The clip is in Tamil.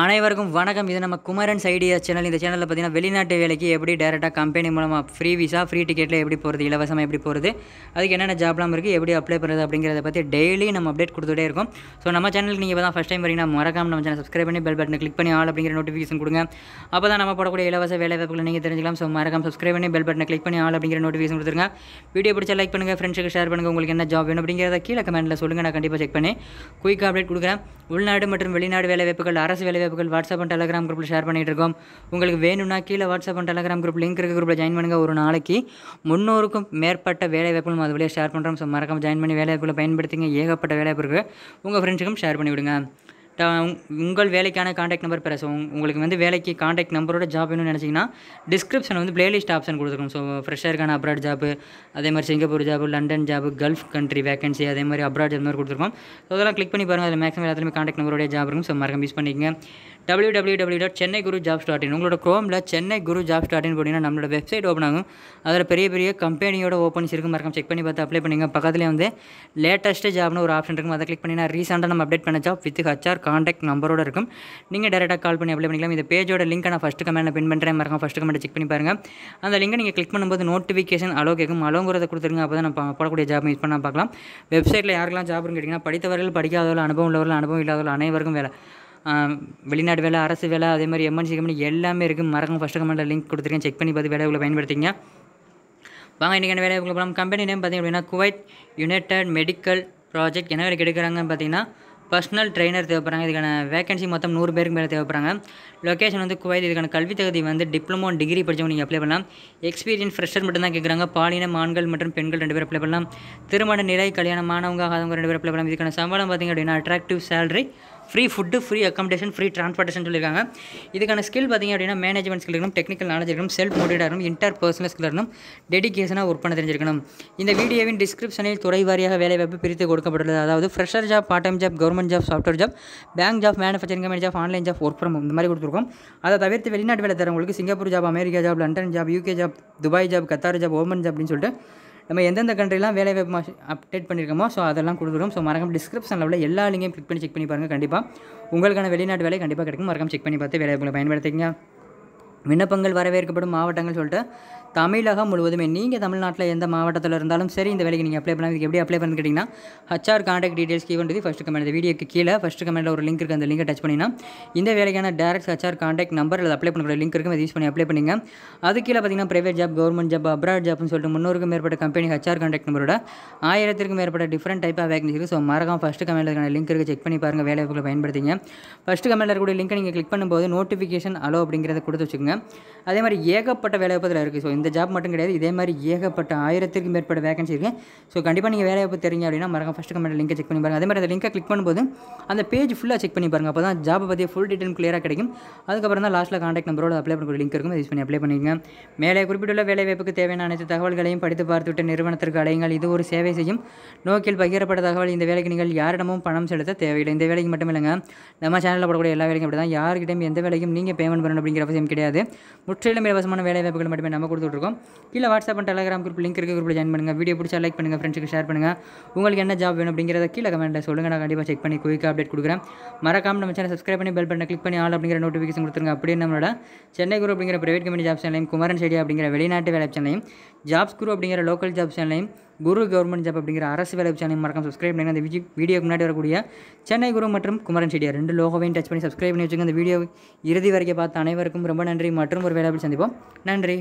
அனைவருக்கும் வணக்கம் இது நம்ம குமரன் ஐடியா சேனல் இந்த சேனலில் பார்த்தீங்கன்னா வெளிநாட்டு வேலைக்கு எப்படி டேரெக்டாக கம்பெனி மூலமாக ஃப்ரீ விசா ஃப்ரீ டிக்கெட்டில் எப்படி போகிறது இலவசமாக எப்படி போகிறது அதுக்கு என்னென்ன ஜாப்லாம் இருக்குது எப்படி அப்ளை பண்ணுறது அப்படிங்கிறத பற்றி டெய்லி நம்ம அப்டேட் கொடுத்துட்டே இருக்கும் ஸோ நம்ம சேனலுக்கு நீங்கள் தான் ஃபஸ்ட் டைம் வரீங்கன்னா மறக்காம நம்ம சேனல் சப்ஸ்கிரைப் பண்ணி பெல் பட்டன் கிளிக் பண்ணி ஆல் அப்படிங்கிற நோட்டிஃபிகேஷன் கொடுங்க அப்போ தான் நம்ம போடக்கூடிய இலவச வேலை வாய்ப்புகள் நீங்கள் தெரிஞ்சிக்கலாம் ஸோ மறக்காம சப்ஸ்கிரைப் பண்ணி பெல் பட்டனை கிளிக் பண்ணி ஆல் அப்படிங்கிற நோட்டிஃபிகேஷன் கொடுத்துருங்க வீடியோ பிடிச்ச லைக் பண்ணுங்கள் ஃப்ரெண்ட்ஸுக்கு ஷேர் பண்ணுங்கள் உங்களுக்கு என்ன ஜாப் வேணும் அப்படிங்கிறத கீழே கமெண்ட்டில் சொல்லுங்கள் நான் கண்டிப்பாக செக் பண்ணி குயிக்காக அப்டேட் கொடுக்குறேன் உள்நாடு மற்றும் வெளிநாடு வேலை வாய்ப்புகள் அரசு வேலை வேலைவாய்ப்புகள் வாட்ஸ்அப் அண்ட் டெலகிராம் குரூப்பில் ஷேர் பண்ணிகிட்டு இருக்கோம் உங்களுக்கு வேணும்னா கீழே WhatsApp and Telegram group link இருக்க குரூப்பில் ஜாயின் பண்ணுங்கள் ஒரு நாளைக்கு முன்னூறுக்கும் மேற்பட்ட வேலைவாய்ப்புகளும் அது வழியாக ஷேர் பண்ணுறோம் ஸோ மறக்காமல் ஜாயின் பண்ணி வேலைவாய்ப்புகளை பயன்படுத்திங்க ஏகப்பட்ட வேலைவாய்ப்பு இருக்குது உங்கள் ஃப்ரெண்ட்ஸுக்கும் ஷேர் பண்ணிவிடுங்க உங்கள் வேலைக்கான காண்டாக்ட் நம்பர் பெற ஸோ உங்களுக்கு வந்து வேலைக்கு காண்டாக்ட் நம்பரோட ஜாப் வேணும்னு நினச்சிங்கன்னா டிஸ்கிரிப்ஷன் வந்து பிளேலிஸ்ட் ஆப்ஷன் கொடுத்துருக்கோம் ஸோ ஃப்ரெஷ்ஷாக அப்ராட் ஜாப் அதே மாதிரி Singapore job London job Gulf country vacancy அதே மாதிரி அப்ராட் ஜாப் மாதிரி கொடுத்துருக்கோம் ஸோ அதெல்லாம் கிளிக் பண்ணி பாருங்கள் அதில் மேக்ஸிமம் எல்லாத்துலேயுமே காண்டாக்ட் நம்பரோடைய ஜாப் இருக்கும் ஸோ மறக்க மிஸ் பண்ணிக்கங்க W W W dot Chennai guru job dot in உங்களோட க்ரோமில் Chennai guru job dot in போட்டிங்கன்னா நம்மளோட வெப்சைட் ஓப்பன் ஆகும் அதில் பெரிய பெரிய கம்பெனியோட ஓப்பன்ஸ் இருக்கும் மறக்காம செக் பண்ணி பார்த்து அப்ளை பண்ணிங்க பக்கத்துலேயே வந்து லேட்டஸ்ட்டு ஜாப்னு ஒரு ஆப்ஷன் இருக்கும் அதை கிளிக் பண்ணினா ரீசெண்டாக நம்ம அப்டேட் பண்ண ஜாப் வித் ஹச்ஆர் காண்டாக்ட் நம்பரோட இருக்கும் நீங்கள் டேரெக்டாக கால் பண்ணி அப்ளை பண்ணிக்கலாம் இந்த பேஜோட லிங்க் நான் ஃபஸ்ட்டு கமெண்ட்டில் பின் பண்ணுறேன் மறக்காம ஃபஸ்ட்டு கமெண்ட் செக் பண்ணி பாருங்கள் அந்த லிங்கை நீங்கள் கிளிக் பண்ணும்போது நோட்டிஃபிகேஷன் அலோ கேட்கும் அலோங்கிறத கொடுத்துருங்க அப்போ தான் நான் போடக்கூடிய ஜாப் மிஸ் பண்ணால் பார்க்கலாம் வெப்சைட்டில் யாருக்கெல்லாம் ஜாப்னு கேட்டிங்கன்னா படித்தவர்கள் படிக்காதவர்கள் அனுபவம் உள்ளவர்கள் அனுபவம் இல்லாதவர்கள் அனைவருக்கும் வேலை வெளிநாடு வேலை அரசு வேலை அதே மாதிரி எம்என்சி கம்பெனி எல்லாமே இருக்குது மறக்காம ஃபஸ்ட்டு கமெண்ட்டில் லிங்க் கொடுத்துருக்கேன் செக் பண்ணி பார்த்து வேலை பயன்படுத்திங்க வாங்க வேலை உங்களுக்கு போகலாம் கம்பெனி நேம் பார்த்திங்க அப்படின்னா குவைட் யுனைடட் மெடிக்கல் ப்ராஜெக்ட் என்ன வேலை எடுக்கிறாங்கன்னு பார்த்தீங்கன்னா பர்சனல் ட்ரைனர் தேவைப்படுறாங்க இதுக்கான வேகன்சி மொத்தம் நூறு பேருக்கு மேலே தேவைப்படுறாங்க லொக்கேஷன் வந்து குவைத் இதுக்கான கல்வி தகுதி வந்து டிப்ளமோ டிகிரி படித்தவங்க நீங்கள் அப்ளை பண்ணலாம் எக்ஸ்பீரியன்ஸ் ஃப்ரெஷர் மட்டும் தான் கேட்குறாங்க பாலின ஆண்கள் மற்றும் பெண்கள் ரெண்டு பேர் அப்ளை பண்ணலாம் திருமண நிலை கல்யாணமானவங்க ஆகாதவங்க ரெண்டு பேர் அப்ளை பண்ணலாம் இதுக்கான சம்பளம் பார்த்திங்க அப்படின்னா attractive salary free food free accommodation free transportation சொல்லியிருக்காங்க இதுக்கான ஸ்கில் பார்த்திங்க அப்படின்னா மேனேஜ்மெண்ட் ஸ்கில் இருக்கணும் டெக்னிக்கல் நாலேஜ் இருக்கணும் செல்ஃப் மோட்டிவாக இருக்கணும் இன்டர் பர்சனல் ஸ்கில் இருக்கணும் டெடிக்கேஷனாக ஒர்க் பண்ண தெரிஞ்சிருக்கணும் இந்த வீடியோவின் டிஸ்கிரிப்ஷனில் துறை வாரியாக வேலைவாய்ப்பு பிரித்து கொடுக்கப்பட்டுள்ளது அதாவது fresher job part time job government job software job bank job manufacturing company job online job work from இந்த மாதிரி கொடுத்துருக்கோம் அதை தவிர்த்து வெளிநாட்டு வேலை தரவங்களுக்கு Singapore job America job London job UK job Dubai job Qatar job Oman job அப்படின்னு சொல்லிட்டு நம்ம எந்தெந்த கண்ட்ரிலாம் வேலை வாய்ப்பு அப்டேட் பண்ணியிருக்கோமோ ஸோ அதெல்லாம் கொடுக்குறோம் ஸோ மறக்காம டிஸ்கிரிப்ஷனில் உள்ள எல்லா லிங்கையும் கிளிக் பண்ணி செக் பண்ணி பாருங்கள் கண்டிப்பாக உங்களுக்கான வெளிநாட்டு வேலை கண்டிப்பாக கிடைக்கும் மறக்காம செக் பண்ணி பார்த்து வேலை வாய்ப்புகளை பயன்படுத்திக்கங்க விண்ணப்பங்கள் வரவேற்கப்படும் மாவட்டங்கள் சொல்லிட்டு தமிழகம் முழுவதுமே நீங்கள் தமிழ்நாட்டில் எந்த மாவட்டத்தில் இருந்தாலும் சரி இந்த வேலைக்கு நீங்கள் அப்ளை பண்ணலாம் இதுக்கு எப்படி அப்ளை பண்ணு கேட்டிங்கன்னா ஹச்ஆர் காண்டாக்ட் டீடைல்ஸ் கீவன்றது ஃபஸ்ட்டு கமெண்ட் இந்த வீடியோக்கு கீழே ஃபஸ்ட்டு கமெண்ட்டில் ஒரு லிங்க் இருக்குது அந்த லிங்கை டச் பண்ணிங்கன்னா இந்த வேலைக்கான டேரக்ட் ஹச்ஆர் காண்டாக்ட் நம்பர் அதை அப்ளை பண்ணக்கூடிய லிங்க் இருக்கும் அதை யூஸ் பண்ணி அப்ளை பண்ணிங்க அது கீழே பார்த்தீங்கன்னா private job government job abroad ஜாப்னு சொல்லிட்டு முன்னூறுக்கும் மேற்பட்ட கம்பெனி ஹச்ஆர் காண்டாக்ட் நம்பரோட ஆயிரத்திற்கும் மேற்பட்ட டிஃப்ரெண்ட் டைப் ஆஃப் வேக்கன்சி இருக்குது ஸோ மறக்காம ஃபஸ்ட்டு கமெண்ட்டில் லிங்க் இருக்குது செக் பண்ணி பாருங்கள் வேலை வாய்ப்புகளை பயன்படுத்திங்க ஃபஸ்ட்டு கமெண்ட்டில் இருக்கக்கூடிய லிங்க்கை நீங்கள் கிளிக் பண்ணும்போது நோட்டிஃபிகேஷன் அலோ அப்படிங்கிறத கொடுத்து வச்சுக்கோங்க அதே மாதிரி ஏகப்பட்ட வேலைவாய்ப்பு இதில் இருக்குது ஸோ இந்த ஜாப் மட்டும் கிடையாது இதே மாதிரி ஏகப்பட்ட ஆயிரத்திற்கு மேற்பட்ட வேகன்சி இருக்குது ஸோ கண்டிப்பாக நீங்கள் வேலைவாய்ப்பு தெரிஞ்சு அப்படின்னா மறக்க ஃபஸ்ட்டு கமெண்ட் லிங்கை செக் பண்ணி பாருங்கள் அதே மாதிரி அந்த லிங்கை கிளிக் பண்ணும்போது அந்த பேஜ் ஃபுல்லாக செக் பண்ணி பாருங்கள் அப்போ தான் ஜாப்பை பற்றி ஃபுல் டீடெயில் கிளியராக கிடைக்கும் அதுக்கப்புறம் தான் லாஸ்ட்டில் காண்டாக்ட் நம்பரோட அப்ளை பண்ணுற லிங்க் இருக்கும் யூஸ் பண்ணி அப்ளை பண்ணிக்கங்க மேலே குறிப்பிட்டுள்ள வேலைவாய்ப்புக்கு தேவையான அனைத்து தகவல்களையும் படித்து பார்த்துவிட்டு நிறுவனத்திற்கு அடையுங்கள் இது ஒரு சேவை செய்யும் நோக்கில் பகிரப்பட்ட தகவல் இந்த வேலைக்கு நீங்கள் யாரிடமும் பணம் செலுத்த தேவையில்லை இந்த வேலைக்கு மட்டும் இல்லைங்க நம்ம சேனலில் போடக்கூடிய எல்லா வேலைக்கும் அப்படி தான் யார்கிட்டையும் எந்த வேலைக்கும் நீங்கள் பேமெண்ட் பண்ணணும் அப்படிங்கிற அவசியம் கிடையாது முற்றிலும் இலவசமான வேலை வாய்ப்புகள் மட்டுமே நம்ம கொடுத்துட்ருக்கோம் கீழே வாட்ஸ்அப் அண்ட் குரூப் லிங்க் இருக்க குரூப் ஜாயின் பண்ணுங்கள் வீடியோ பிடிச்சா லைக் பண்ணுங்கள் ஃப்ரெண்ட்ஸுக்கு ஷேர் பண்ணுங்கள் உங்களுக்கு என்ன ஜாப் வேணும் அப்படிங்கிறத கீழே கமெண்ட்டில் சொல்லுங்கள் நான் கண்டிப்பாக செக் பண்ணி குயிக்காக அப்டேட் கொடுக்குறேன் மறக்காமல் நம்ம சேனல் சப்ஸ்கிரைப் பண்ணி பெல் பண்ணி கிளிக் பண்ணி ஆல் அப்படிங்கிற நோட்டிஃபிகேஷன் கொடுத்துருங்க அப்படியே நம்மளோட சென்னை குரூப் அப்படிங்கிற பிரைவேட் கம்பெனி ஜாப் சேனலையும் குமரன் செடி அப்படிங்கிற வெளிநாட்டு வேலை சேனலையும் ஜாப்ஸ் குரு அப்படிங்கிற லோக்கல் ஜாப் சேனலையும் குரு கவர்மெண்ட் ஜாப் அப்படிங்கிற அரசு வேலை சேனலையும் மறக்காம சப்ஸ்கிரைப் பண்ணி அந்த வீடியோக்கு முன்னாடி வரக்கூடிய சென்னை குரு மற்றும் குமரன் செடியா ரெண்டு லோகோவையும் டச் பண்ணி சப்ஸ்கிரைப் பண்ணி வச்சுக்கோங்க இந்த வீடியோ இறுதி வரைக்கும் பார்த்த அனைவருக்கும் ரொம்ப நன்றி மற்றும் ஒரு வேலை சந்திப்போம் நன்றி